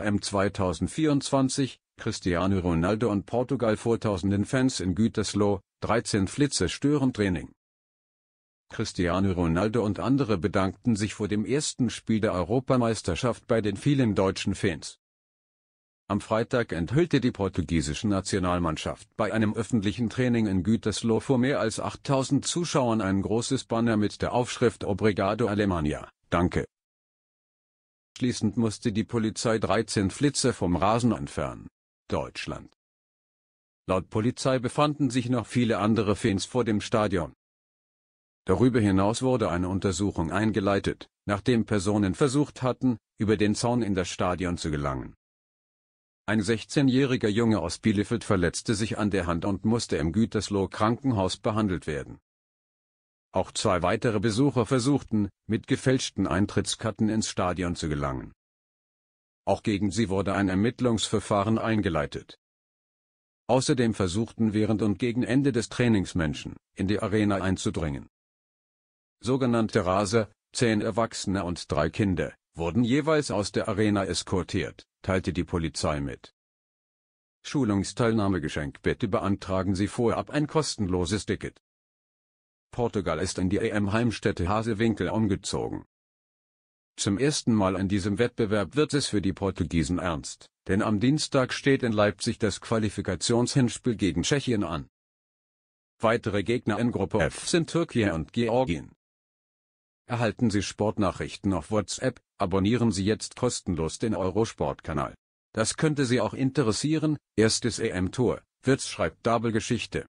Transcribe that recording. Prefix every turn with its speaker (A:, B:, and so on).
A: EM 2024, Cristiano Ronaldo und Portugal vor tausenden Fans in Gütersloh, 13 Flitze stören Training. Cristiano Ronaldo und andere bedankten sich vor dem ersten Spiel der Europameisterschaft bei den vielen deutschen Fans. Am Freitag enthüllte die portugiesische Nationalmannschaft bei einem öffentlichen Training in Gütersloh vor mehr als 8000 Zuschauern ein großes Banner mit der Aufschrift Obrigado Alemania, Danke, Anschließend musste die Polizei 13 Flitzer vom Rasen entfernen. Deutschland. Laut Polizei befanden sich noch viele andere Fans vor dem Stadion. Darüber hinaus wurde eine Untersuchung eingeleitet, nachdem Personen versucht hatten, über den Zaun in das Stadion zu gelangen. Ein 16-jähriger Junge aus Bielefeld verletzte sich an der Hand und musste im Gütersloh Krankenhaus behandelt werden auch zwei weitere Besucher versuchten, mit gefälschten Eintrittskarten ins Stadion zu gelangen. Auch gegen sie wurde ein Ermittlungsverfahren eingeleitet. Außerdem versuchten während und gegen Ende des Trainings Menschen, in die Arena einzudringen. Sogenannte Raser, zehn Erwachsene und drei Kinder, wurden jeweils aus der Arena eskortiert, teilte die Polizei mit. Schulungsteilnahmegeschenk bitte beantragen Sie vorab ein kostenloses Ticket. Portugal ist in die EM-Heimstätte Hasewinkel umgezogen. Zum ersten Mal in diesem Wettbewerb wird es für die Portugiesen ernst, denn am Dienstag steht in Leipzig das Qualifikationshinspiel gegen Tschechien an. Weitere Gegner in Gruppe F sind Türkei und Georgien. Erhalten Sie Sportnachrichten auf WhatsApp, abonnieren Sie jetzt kostenlos den Eurosport-Kanal. Das könnte Sie auch interessieren, erstes em tor Wirtz schreibt Double-Geschichte.